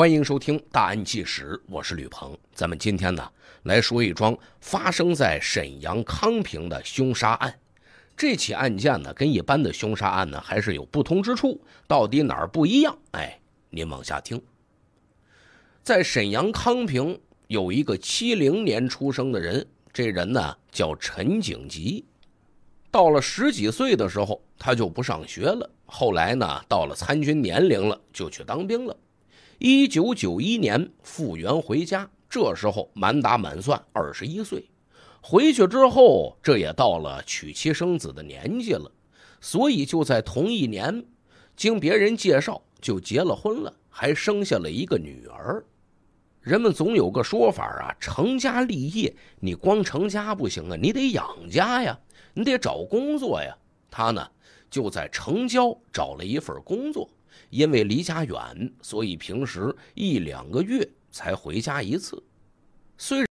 欢迎收听《大案纪实》，我是吕鹏。咱们今天呢来说一桩发生在沈阳康平的凶杀案。这起案件呢跟一般的凶杀案呢还是有不同之处，到底哪儿不一样？哎，您往下听。在沈阳康平有一个七零年出生的人，这人呢叫陈景吉。到了十几岁的时候，他就不上学了。后来呢，到了参军年龄了，就去当兵了。一九九一年复员回家，这时候满打满算二十一岁。回去之后，这也到了娶妻生子的年纪了，所以就在同一年，经别人介绍就结了婚了，还生下了一个女儿。人们总有个说法啊，成家立业，你光成家不行啊，你得养家呀，你得找工作呀。他呢就在城郊找了一份工作。因为离家远，所以平时一两个月才回家一次。虽……